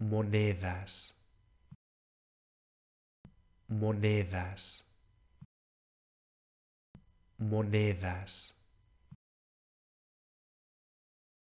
monedas, monedas, monedas.